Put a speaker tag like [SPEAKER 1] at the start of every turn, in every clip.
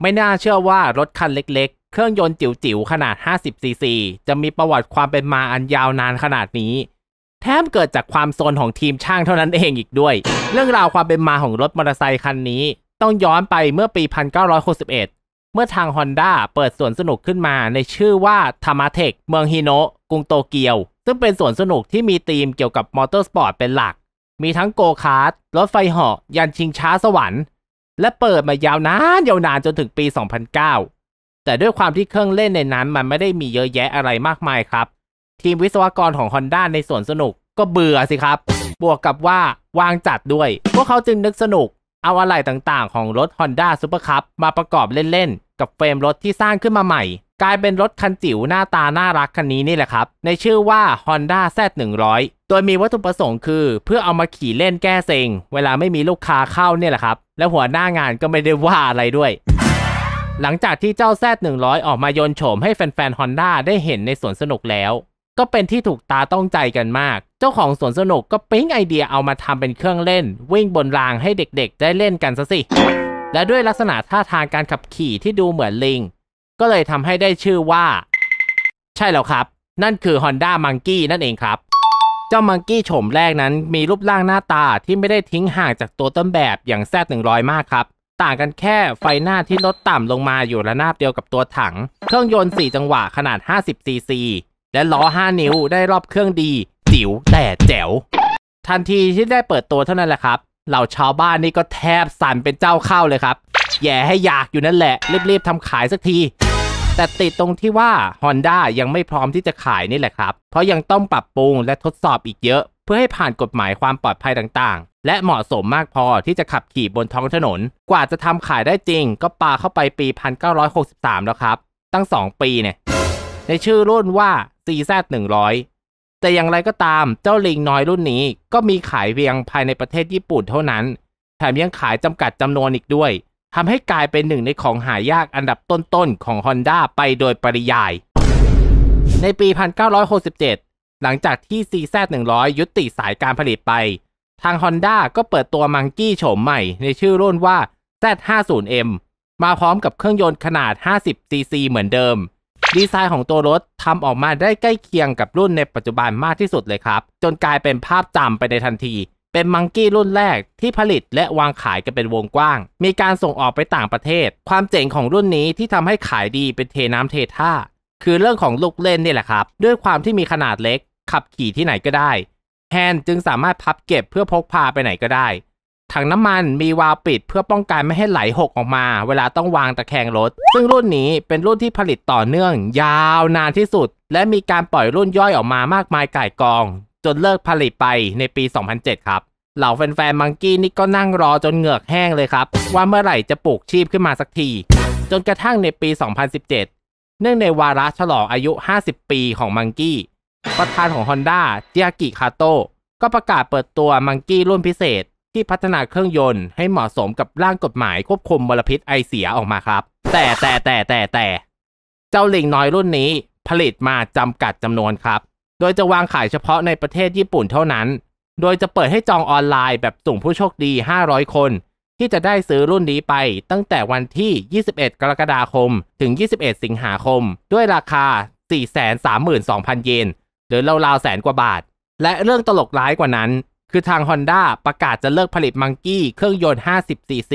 [SPEAKER 1] ไม่น่าเชื่อว่ารถคันเล็ก ๆ เครื่องยนต์จิ๋วๆ ขนาด 50cc จะมีประวัติความเป็นมาอันยาวนานขนาดนี้ แถมเกิดจากความโซนของทีมช่างเท่านั้นเองอีกด้วย เรื่องราวความเป็นมาของรถมอเตอร์ไซค์คันนี้ ต้องย้อนไปเมื่อปี 1961 เมื่อทางฮอนด้าเปิดสวนสนุกขึ้นมาในชื่อว่าธรรมเทคเมืองฮิโนะ กรุงโตเกียว ซึ่งเป็นสวนสนุกที่มีธีมเกี่ยวกับมอเตอร์สปอร์ตเป็นหลัก มีทั้งโกคาร์ทรถไฟเหาะยันชิงช้าสวรรค์และเปิดมายาวนาน ยาวนานจนถึงปี 2009 แต่ด้วยความที่เครื่องเล่นในนั้นมันไม่ได้มีเยอะแยะอะไรมากมายครับ ทีมวิศวกรของ Honda ในสวนสนุก ก็เบื่อสิครับ บวกกับว่า วางจัดด้วย พวกเขาจึงนึกสนุก เอาอะไรต่างๆ ของรถ Honda Super Cup มาประกอบเล่นๆ กับเฟรมรถที่สร้างขึ้นมาใหม่กลายเป็นรถคันจิ๋วหน้าตาน่ารักคันนี้นี่แหละครับ ในชื่อว่า Honda Z100 โดยมีวัตถุประสงค์คือ เพื่อเอามาขี่เล่นแก้เซ็งเวลาไม่มีลูกค้าเข้าเนี่ยแหละครับ และหัวหน้างานก็ไม่ได้ว่าอะไรด้วย หลังจากที่เจ้า Z100 ออกมาโยนโฉมให้แฟนๆ Honda ได้เห็นในสวนสนุกแล้ว ก็เป็นที่ถูกตาต้องใจกันมาก เจ้าของสวนสนุกก็ปิ๊งไอเดียเอามาทำเป็นเครื่องเล่น วิ่งบนรางให้เด็กๆ ได้เล่นกันซะสิและด้วยลักษณะท่าทางการขับขี่ที่ดูเหมือนลิงก็เลยทำให้ได้ชื่อว่า ใช่แล้วครับ นั่นคือ Honda Monkey นั่นเองครับ เจ้ามังกี้โฉมแรกนั้นมีรูปร่างหน้าตาที่ไม่ได้ทิ้งห่างจากตัวต้นแบบอย่างแซดหนึ่งร้อยมากครับ ต่างกันแค่ไฟหน้าที่ลดต่ำลงมาอยู่ระนาบเดียวกับตัวถัง เครื่องยนต์ 4 จังหวะขนาด50ซีซีและล้อ 5 นิ้วได้รอบเครื่องดีจิ๋วแต่แจ๋ว ทันทีที่ได้เปิดตัวเท่านั้นแหละครับเหล่าชาวบ้านนี่ก็แทบสั่นเป็นเจ้าเข้าเลยครับ แย่ให้อยากอยู่นั่นแหละ รีบๆทำขายสักที แต่ติดตรงที่ว่า Honda ยังไม่พร้อมที่จะขายนี่แหละครับ เพราะยังต้องปรับปรุงและทดสอบอีกเยอะ เพื่อให้ผ่านกฎหมายความปลอดภัยต่างๆ และเหมาะสมมากพอที่จะขับขี่บนท้องถนน กว่าจะทำขายได้จริง ก็ปาเข้าไปปี 1963 แล้วครับตั้ง 2 ปีเนี่ยในชื่อรุ่นว่า CZ100 แต่อย่างไรก็ตามเจ้าลิงน้อยรุ่นนี้ก็มีขายเพียงภายในประเทศญี่ปุ่นเท่านั้น แถมยังขายจำกัดจำนวนอีกด้วยทำให้กลายเป็นหนึ่งในของหายากอันดับต้น ๆ ของ Honda ไปโดยปริยาย ในปี 1967 หลังจากที่ CZ100 ยุติสายการผลิตไป ทาง Honda ก็เปิดตัวมังกี้โฉมใหม่ในชื่อรุ่นว่า Z50M มาพร้อมกับเครื่องยนต์ขนาด 50cc เหมือนเดิมดีไซน์ของตัวรถทำออกมาได้ใกล้เคียงกับรุ่นในปัจจุบันมากที่สุดเลยครับ จนกลายเป็นภาพจำไปในทันที เป็นมังกี้รุ่นแรกที่ผลิตและวางขายกันเป็นวงกว้าง มีการส่งออกไปต่างประเทศ ความเจ๋งของรุ่นนี้ที่ทำให้ขายดีเป็นเทน้ำเทท่า คือเรื่องของลูกเล่นนี่แหละครับ ด้วยความที่มีขนาดเล็ก ขับขี่ที่ไหนก็ได้แฮนด์จึงสามารถพับเก็บเพื่อพกพาไปไหนก็ได้ถังน้ำมันมีวาล์วปิดเพื่อป้องกันไม่ให้ไหลหกออกมา เวลาต้องวางตะแคงรถ ซึ่งรุ่นนี้เป็นรุ่นที่ผลิตต่อเนื่องยาวนานที่สุด และมีการปล่อยรุ่นย่อยออกมามากมายก่ายกอง จนเลิกผลิตไปในปี 2007 ครับ เหล่าแฟนๆมังกี้นี่ก็นั่งรอจนเหงือกแห้งเลยครับ ว่าเมื่อไหร่จะปลูกชีพขึ้นมาสักที จนกระทั่งในปี 2017 เนื่องในวาระฉลองอายุ 50 ปีของมังกี้ประธานของ Honda เจียกิ คาโตก็ประกาศเปิดตัวมังกี้รุ่นพิเศษที่พัฒนาเครื่องยนต์ให้เหมาะสมกับร่างกฎหมายควบคุมมลพิษไอเสียออกมาครับ แต่แต่แต่แต่แต่ เจ้าลิงน้อยรุ่นนี้ ผลิตมาจำกัดจำนวนครับ โดยจะวางขายเฉพาะในประเทศญี่ปุ่นเท่านั้น โดยจะเปิดให้จองออนไลน์แบบสุ่มผู้โชคดี 500 คน ที่จะได้ซื้อรุ่นนี้ไปตั้งแต่วันที่ 21 กรกฎาคม ถึง 21 สิงหาคม ด้วยราคา432,000 เยนหรือราวๆแสนกว่าบาท และเรื่องตลกร้ายกว่านั้นคือทาง Honda ประกาศจะเลิกผลิตมังกี้เครื่องยนต์ 50cc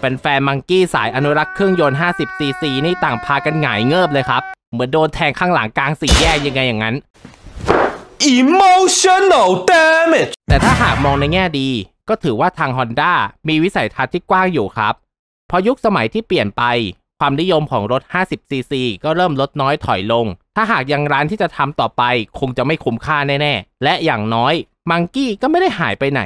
[SPEAKER 1] เป็นแฟนมังกี้สายอนุรักษ์เครื่องยนต์ 50cc นี่ต่างพากันหงายเงิบเลยครับ เหมือนโดนแทงข้างหลังกลางสี่แยกยังไง อย่างนั้น emotional damage แต่ถ้าหากมองในแง่ดี ก็ถือว่าทาง Honda มีวิสัยทัศน์ที่กว้างอยู่ครับ พอยุคสมัยที่เปลี่ยนไป ความนิยมของรถ 50cc ก็เริ่มลดน้อยถอยลง ถ้าหากยังร้านที่จะทำต่อไป คงจะไม่คุ้มค่าแน่ๆและอย่างน้อยมังกี้ก็ไม่ได้หายไปไหน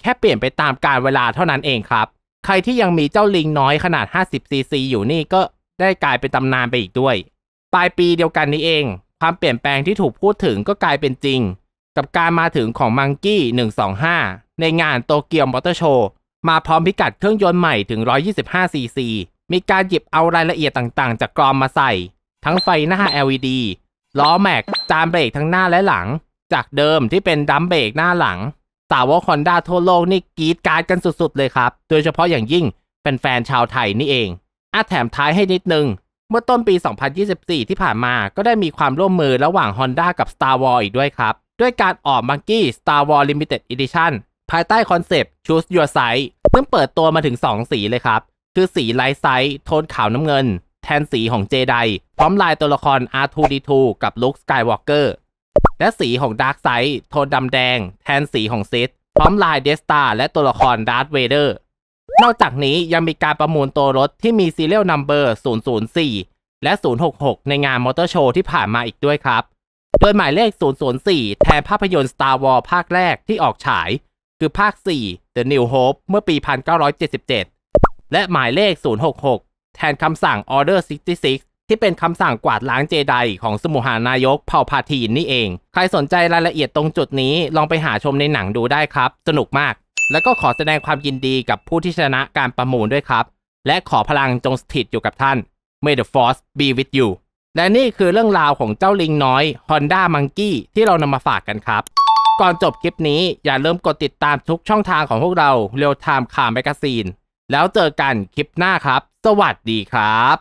[SPEAKER 1] แค่เปลี่ยนไปตามกาลเวลาเท่านั้นเองครับ ใครที่ยังมีเจ้าลิงน้อยขนาด50ซีซี อยู่นี่ก็ได้กลายเป็นตำนานไปอีกด้วย ปลายปีเดียวกันนี้เอง ความเปลี่ยนแปลงที่ถูกพูดถึงก็กลายเป็นจริง กับการมาถึงของมังกี้125 ในงานโตเกียวมอเตอร์โชว์มาพร้อมพิกัดเครื่องยนต์ใหม่ถึง125ซีซี มีการหยิบเอารายละเอียดต่างๆ จากกรอมมาใส่ ทั้งไฟหน้า LED ล้อแม็กจานเบรกทั้งหน้าและหลังจากเดิมที่เป็นดัมเบรกหน้าหลัง สาวกคอนด้าทั่วโลกนี่กีดการ์ดกันสุดๆเลยครับ โดยเฉพาะอย่างยิ่งเป็นแฟนชาวไทยนี่เอง อาแถมท้ายให้นิดนึง เมื่อต้นปี 2024 ที่ผ่านมา ก็ได้มีความร่วมมือระหว่าง Honda กับ Star Wars อีกด้วยครับ ด้วยการออก m ัง k ี y Star Wars Limited Edition ภายใต้คอนเซปต์ Choose Your Size ซึ่งเปิดตัวมาถึง 2 สีเลยครับ คือสีไลท์ไซส์โทนขาวน้ำเงิน แทนสีของเจไดพร้อมลายตัวละคร R2D2 กับ Luke Skywalker และสีของดาร์กไซด์โทนดำแดง แทนสีของซิดพร้อมลายเดสตาและตัวละครดาร์ธเวเดอร์นอกจากนี้ยังมีการประมูลตัวรถที่มีซีเรียลนัมเบอร์ 004 และ 066 ในงานมอเตอร์โชว์ที่ผ่านมาอีกด้วยครับ โดยหมายเลข 004 แทนภาพยนตร์ Star Wars ภาคแรกที่ออกฉาย คือภาค 4 The New Hope เมื่อปี 1977 และหมายเลข 066 แทนคำสั่ง Order 66ที่เป็นคำสั่งกวาดล้างเจไดของสมุหานายกเผ่าพาทีนนี่เอง ใครสนใจรายละเอียดตรงจุดนี้ลองไปหาชมในหนังดูได้ครับ สนุกมาก แล้วก็ขอแสดงความยินดีกับผู้ที่ชนะการประมูลด้วยครับ และขอพลังจงสถิตอยู่กับท่าน May the force be with you และนี่คือเรื่องราวของเจ้าลิงน้อย Honda Monkey ที่เรานำมาฝากกันครับ ก่อนจบคลิปนี้อย่าลืมกดติดตามทุกช่องทางของพวกเราเรียลไทม์ขาวแมกกาซีนแล้วเจอกันคลิปหน้าครับ สวัสดีครับ